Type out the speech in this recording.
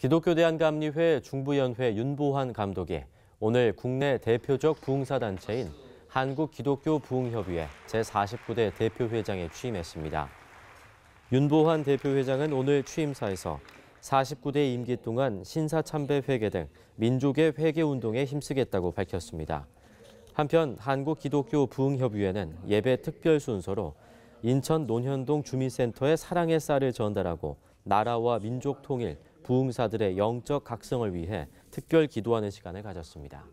기독교 대한감리회 중부연회 윤보환 감독이 오늘 국내 대표적 부흥사단체인 한국기독교부흥협의회 제49대 대표회장에 취임했습니다. 윤보환 대표회장은 오늘 취임사에서 49대 임기 동안 신사참배 회계 등 민족의 회계운동에 힘쓰겠다고 밝혔습니다. 한편 한국기독교부흥협의회는 예배 특별 순서로 인천 논현동 주민센터에 사랑의 쌀을 전달하고 나라와 민족 통일, 부흥사들의 영적 각성을 위해 특별 기도하는 시간을 가졌습니다.